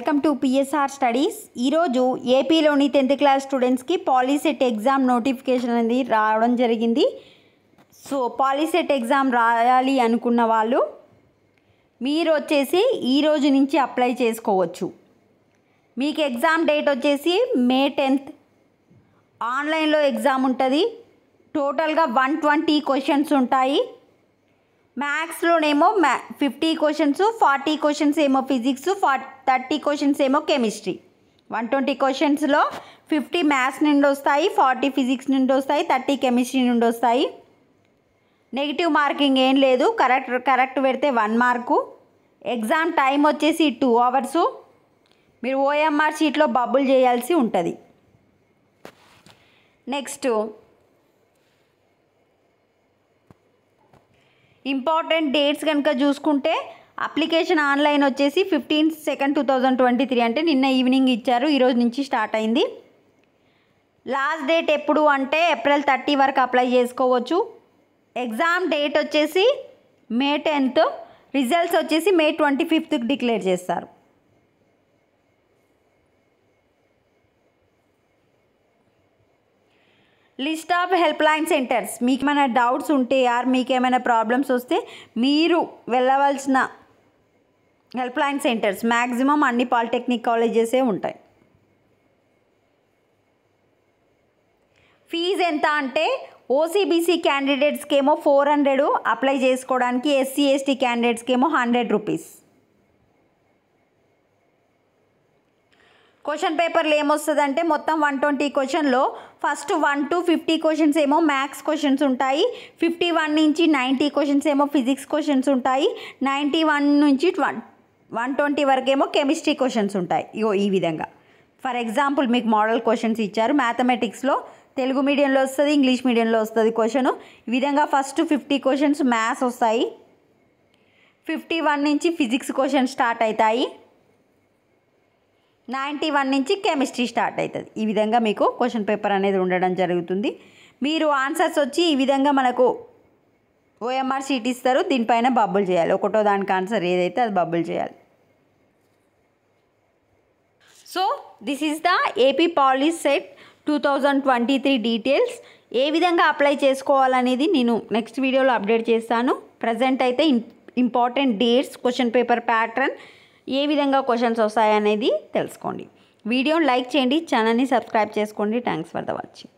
welcome to PSR studies ఈరోజు ఏపీలోని tenth class స్టూడెంట్స్కి పాలిసెట్ ఎగ్జామ్ నోటిఫికేషన్ అనేది రావడం జరిగింది సో పాలిసెట్ ఎగ్జామ్ రాయాలి అనుకున్న వాళ్ళు మీరు వచ్చేసి ఈరోజు నుంచి అప్లై చేసుకోవచ్చు మీకు ఎగ్జామ్ డేట్ వచ్చేసి మే టెన్త్ ఆన్లైన్లో ఎగ్జామ్ ఉంటుంది టోటల్గా వన్ ట్వంటీ క్వశ్చన్స్ ఉంటాయి మ్యాథ్స్లోనేమో మ్యా ఫిఫ్టీ క్వశ్చన్స్ ఫార్టీ క్వశ్చన్స్ ఏమో ఫిజిక్స్ ఫార్టీ థర్టీ క్వశ్చన్స్ ఏమో కెమిస్ట్రీ వన్ ట్వంటీ క్వశ్చన్స్లో ఫిఫ్టీ మ్యాథ్స్ నుండి వస్తాయి ఫార్టీ ఫిజిక్స్ నుండి వస్తాయి థర్టీ కెమిస్ట్రీ నుండి వస్తాయి నెగిటివ్ మార్కింగ్ ఏం లేదు కరెక్ట్ కరెక్ట్ పెడితే వన్ మార్కు ఎగ్జామ్ టైం వచ్చేసి టూ అవర్సు మీరు ఓఎంఆర్ షీట్లో బబుల్ చేయాల్సి ఉంటుంది నెక్స్ట్ ఇంపార్టెంట్ డేట్స్ కనుక చూసుకుంటే అప్లికేషన్ ఆన్లైన్ వచ్చేసి fifteen second two thousand twenty three అంటే నిన్న ఈవినింగ్ ఇచ్చారు ఈరోజు నుంచి స్టార్ట్ అయింది లాస్ట్ డేట్ ఎప్పుడు అంటే ఏప్రిల్ థర్టీ వరకు అప్లై చేసుకోవచ్చు ఎగ్జామ్ డేట్ వచ్చేసి మే టెన్త్ రిజల్ట్స్ వచ్చేసి మే ట్వంటీ ఫిఫ్త్కి డిక్లేర్ చేస్తారు list of help line centres మీకు ఏమైనా డౌట్స్ ఉంటే ఆర్ మీకు ఏమైనా ప్రాబ్లమ్స్ వస్తే మీరు వెళ్ళవలసిన హెల్ప్ లైన్ సెంటర్స్ మ్యాక్సిమం అన్ని పాలిటెక్నిక్ కాలేజెసే ఉంటాయి ఫీజు ఎంత అంటే ఓసీబీసీ క్యాండిడేట్స్కి ఏమో ఫోర్ హండ్రెడ్ అప్లై చేసుకోవడానికి ఎస్సీ ఎస్టీ క్యాండిడేట్స్కి ఏమో హండ్రెడ్ రూపీస్ క్వశ్చన్ పేపర్లు ఏమొస్తుందంటే మొత్తం వన్ ట్వంటీ క్వశ్చన్లో first one to fifty questions ఏమో మ్యాథ్స్ క్వశ్చన్స్ ఉంటాయి ఫిఫ్టీ వన్ నుంచి నైంటీ క్వశ్చన్స్ ఏమో ఫిజిక్స్ క్వశ్చన్స్ ఉంటాయి నైంటీ వన్ నుంచి వన్ ట్వంటీ వరకేమో కెమిస్ట్రీ క్వశ్చన్స్ ఉంటాయి ఇగో ఈ విధంగా ఫర్ ఎగ్జాంపుల్ మీకు మోడల్ క్వశ్చన్స్ ఇచ్చారు మ్యాథమెటిక్స్లో తెలుగు మీడియంలో వస్తుంది ఇంగ్లీష్ మీడియంలో వస్తుంది క్వశ్చన్ ఈ విధంగా ఫస్ట్ ఫిఫ్టీ క్వశ్చన్స్ మ్యాథ్స్ వస్తాయి ఫిఫ్టీ వన్ నుంచి ఫిజిక్స్ క్వశ్చన్స్ స్టార్ట్ అవుతాయి నైంటీ వన్ నుంచి కెమిస్ట్రీ స్టార్ట్ అవుతుంది ఈ విధంగా మీకు క్వశ్చన్ పేపర్ అనేది ఉండడం జరుగుతుంది మీరు ఆన్సర్స్ వచ్చి ఈ విధంగా మనకు ఓఎంఆర్ షీట్ ఇస్తారు దీనిపైన బబ్బులు చేయాలి ఒకటో దానికి ఆన్సర్ ఏదైతే అది బబ్బులు చేయాలి so this is the AP Polycet two thousand twenty three details ఏ విధంగా అప్లై చేసుకోవాలనేది నేను నెక్స్ట్ వీడియోలో అప్డేట్ చేస్తాను ప్రజెంట్ అయితే important dates question paper pattern ఏ విధంగా క్వశ్చన్స్ వస్తాయనేది తెలుసుకోండి వీడియోని లైక్ చేయండి ఛానల్ని సబ్స్క్రైబ్ చేసుకోండి థ్యాంక్స్ ఫర్ ద వాచింగ్